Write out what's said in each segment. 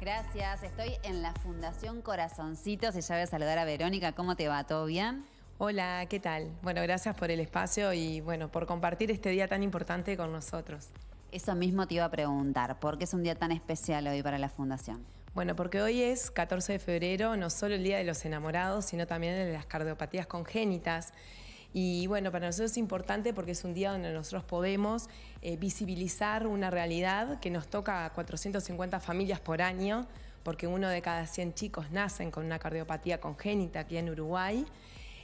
Gracias, estoy en la Fundación Corazoncitos y ya voy a saludar a Verónica. ¿Cómo te va? ¿Todo bien? Hola, ¿qué tal? Bueno, gracias por el espacio y bueno, por compartir este día tan importante con nosotros. Eso mismo te iba a preguntar, ¿por qué es un día tan especial hoy para la Fundación? Bueno, porque hoy es 14 de febrero, no solo el Día de los Enamorados, sino también el de las cardiopatías congénitas. Y bueno, para nosotros es importante porque es un día donde nosotros podemos eh, visibilizar una realidad que nos toca a 450 familias por año, porque uno de cada 100 chicos nacen con una cardiopatía congénita aquí en Uruguay.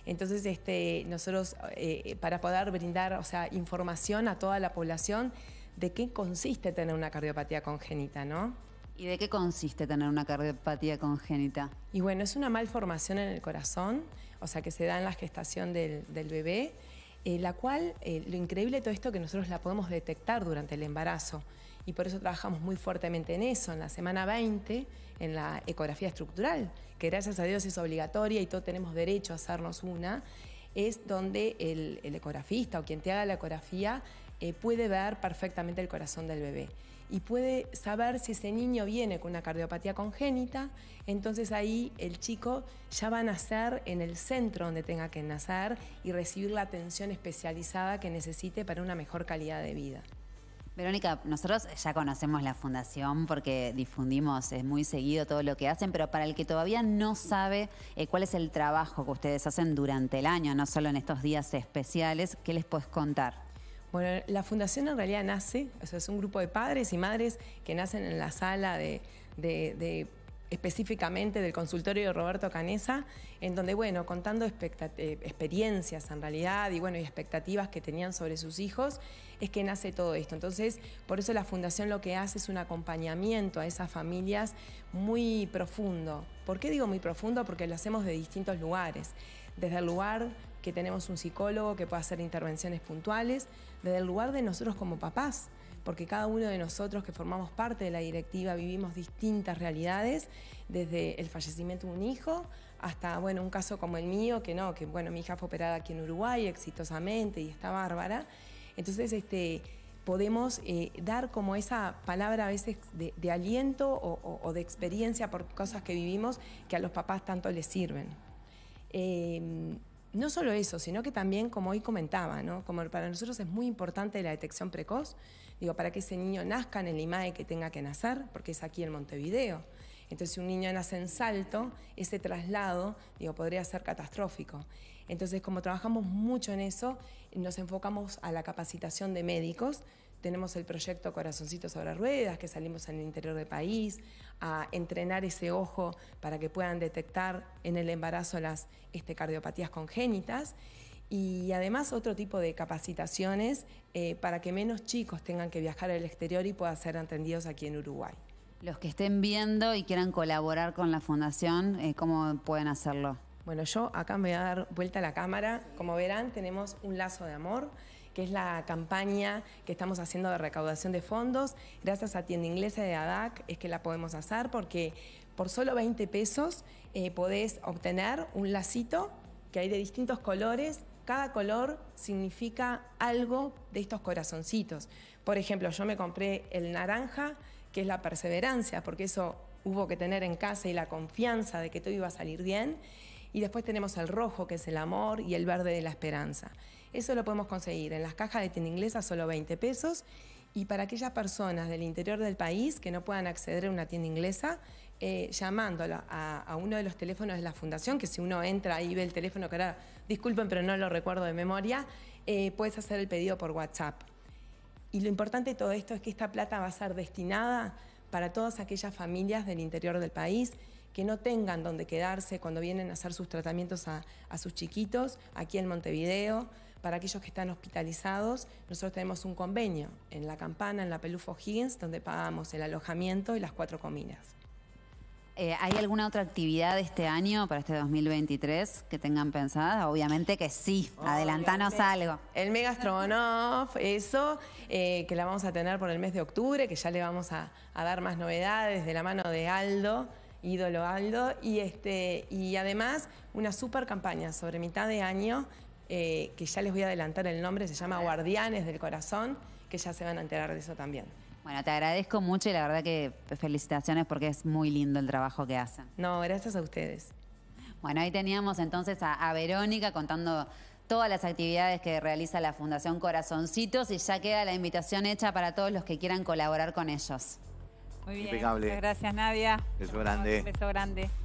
Entonces, este, nosotros, eh, eh, para poder brindar o sea, información a toda la población de qué consiste tener una cardiopatía congénita, ¿no? ¿Y de qué consiste tener una cardiopatía congénita? Y bueno, es una malformación en el corazón, o sea, que se da en la gestación del, bebé, eh, la cual, eh, lo increíble de todo esto, que nosotros la podemos detectar durante el embarazo. Y por eso trabajamos muy fuertemente en eso, en la semana 20, en la ecografía estructural, que gracias a Dios es obligatoria y todos tenemos derecho a hacernos una es donde el, el, ecografista o quien te haga la ecografía eh, puede ver perfectamente el corazón del bebé y puede saber si ese niño viene con una cardiopatía congénita, entonces ahí el chico ya va a nacer en el centro donde tenga que nacer y recibir la atención especializada que necesite para una mejor calidad de vida. Verónica, nosotros ya conocemos la fundación porque difundimos muy seguido todo lo que hacen, pero para el que todavía no sabe eh, cuál es el trabajo que ustedes hacen durante el año, no solo en estos días especiales, ¿qué les puedes contar? Bueno, la fundación en realidad nace, o sea, es un grupo de padres y madres que nacen en la sala de, específicamente del consultorio de Roberto Canesa, en donde, bueno, contando eh, experiencias en realidad y, bueno, y expectativas que tenían sobre sus hijos, es que nace todo esto. Entonces, por eso la Fundación lo que hace es un acompañamiento a esas familias muy profundo. ¿Por qué digo muy profundo? Porque lo hacemos de distintos lugares desde el lugar que tenemos un psicólogo que puede hacer intervenciones puntuales, desde el lugar de nosotros como papás, porque cada uno de nosotros que formamos parte de la directiva vivimos distintas realidades, desde el fallecimiento de un hijo hasta, bueno, un caso como el mío, que no, que bueno, mi hija fue operada aquí en Uruguay exitosamente y está bárbara. Entonces, este, podemos eh, dar como esa palabra a veces de, aliento o de experiencia por cosas que vivimos que a los papás tanto les sirven. Em, no solo eso, sino que también, como hoy comentaba, como para nosotros es muy importante la detección precoz, digo, para que ese niño nazca en el IMAE que tenga que nacer, porque es aquí en Montevideo. Entonces, si un niño nace en salto, ese traslado, digo, podría ser catastrófico. Entonces, como trabajamos mucho en eso, nos enfocamos a la capacitación de médicos, tenemos el proyecto Corazoncitos sobre Ruedas, que salimos en el interior del país a entrenar ese ojo para que puedan detectar en el embarazo las este, cardiopatías congénitas y además otro tipo de capacitaciones eh, para que menos chicos tengan que viajar al exterior y puedan ser atendidos aquí en Uruguay. Los que estén viendo y quieran colaborar con la fundación, eh, ¿cómo pueden hacerlo? Bueno, yo acá me voy a dar vuelta a la cámara. Como verán, tenemos un lazo de amor que es la campaña que estamos haciendo de recaudación de fondos. Gracias a Tienda Inglesa de ADAC es que la podemos hacer porque por solo 20 pesos eh, podés obtener un lacito que hay de distintos colores. Cada color significa algo de estos corazoncitos. Por ejemplo, yo me compré el naranja, que es la perseverancia, porque eso hubo que tener en casa y la confianza de que todo iba a salir bien. Y después tenemos el rojo, que es el amor, y el verde de la esperanza. Eso lo podemos conseguir en las cajas de tienda inglesa solo 20 pesos y para aquellas personas del interior del país que no puedan acceder a una tienda inglesa, eh, a, uno de los teléfonos de la fundación, que si uno entra y ve el teléfono, que ahora disculpen pero no lo recuerdo de memoria, eh, puedes hacer el pedido por WhatsApp. Y lo importante de todo esto es que esta plata va a ser destinada para todas aquellas familias del interior del país que no tengan donde quedarse cuando vienen a hacer sus tratamientos a sus chiquitos aquí en Montevideo, para aquellos que están hospitalizados, nosotros tenemos un convenio en La Campana, en la Pelufo Higgins, donde pagamos el alojamiento y las cuatro comidas. Eh, ¿Hay alguna otra actividad este año, para este 2023, que tengan pensada? Obviamente que sí, adelantanos algo. El Mega eso, eh, que la vamos a tener por el mes de octubre, que ya le vamos a, dar más novedades de la mano de Aldo, ídolo Aldo, y, este, y además una super campaña sobre mitad de año eh, que ya les voy a adelantar el nombre, se llama Guardianes del Corazón, que ya se van a enterar de eso también. Bueno, te agradezco mucho y la verdad que felicitaciones porque es muy lindo el trabajo que hacen. No, gracias a ustedes. Bueno, ahí teníamos entonces a, Verónica contando todas las actividades que realiza la Fundación Corazoncitos y ya queda la invitación hecha para todos los que quieran colaborar con ellos. Muy bien. gracias, Nadia. Beso grande. Un beso grande.